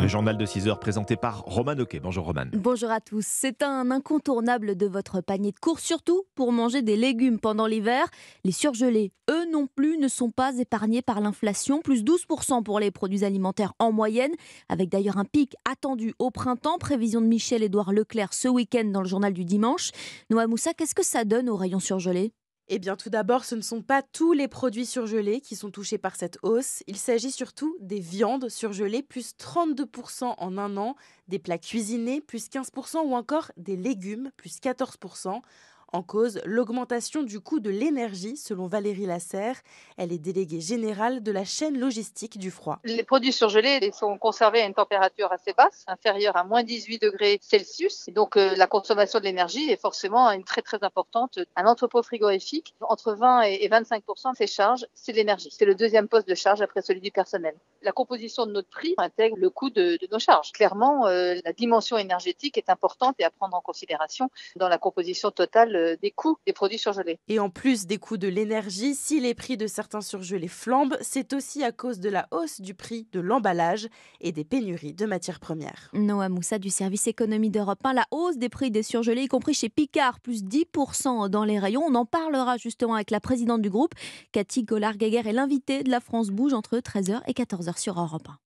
Le journal de 6 heures présenté par Roman OK. Bonjour Roman. Bonjour à tous. C'est un incontournable de votre panier de courses, surtout pour manger des légumes pendant l'hiver. Les surgelés, eux non plus, ne sont pas épargnés par l'inflation. Plus 12% pour les produits alimentaires en moyenne, avec d'ailleurs un pic attendu au printemps. Prévision de Michel-Édouard Leclerc ce week-end dans le journal du dimanche. Noah Moussa, qu'est-ce que ça donne aux rayons surgelés eh bien, tout d'abord, ce ne sont pas tous les produits surgelés qui sont touchés par cette hausse. Il s'agit surtout des viandes surgelées, plus 32% en un an, des plats cuisinés, plus 15%, ou encore des légumes, plus 14%. En cause, l'augmentation du coût de l'énergie, selon Valérie Lasserre. Elle est déléguée générale de la chaîne logistique du froid. Les produits surgelés sont conservés à une température assez basse, inférieure à moins 18 degrés Celsius. donc euh, la consommation de l'énergie est forcément une très très importante. Un entrepôt frigorifique, entre 20 et 25 de ses charges, c'est l'énergie. C'est le deuxième poste de charge après celui du personnel. La composition de notre prix intègre le coût de, nos charges. Clairement, euh, la dimension énergétique est importante et à prendre en considération dans la composition totale euh, des coûts des produits surgelés. Et en plus des coûts de l'énergie, si les prix de certains surgelés flambent, c'est aussi à cause de la hausse du prix de l'emballage et des pénuries de matières premières. Noah Moussa du service économie d'Europe 1, la hausse des prix des surgelés, y compris chez Picard, plus 10% dans les rayons. On en parlera justement avec la présidente du groupe, Cathy gollard gueguer est l'invitée de la France Bouge entre 13h et 14h sur Europe 1.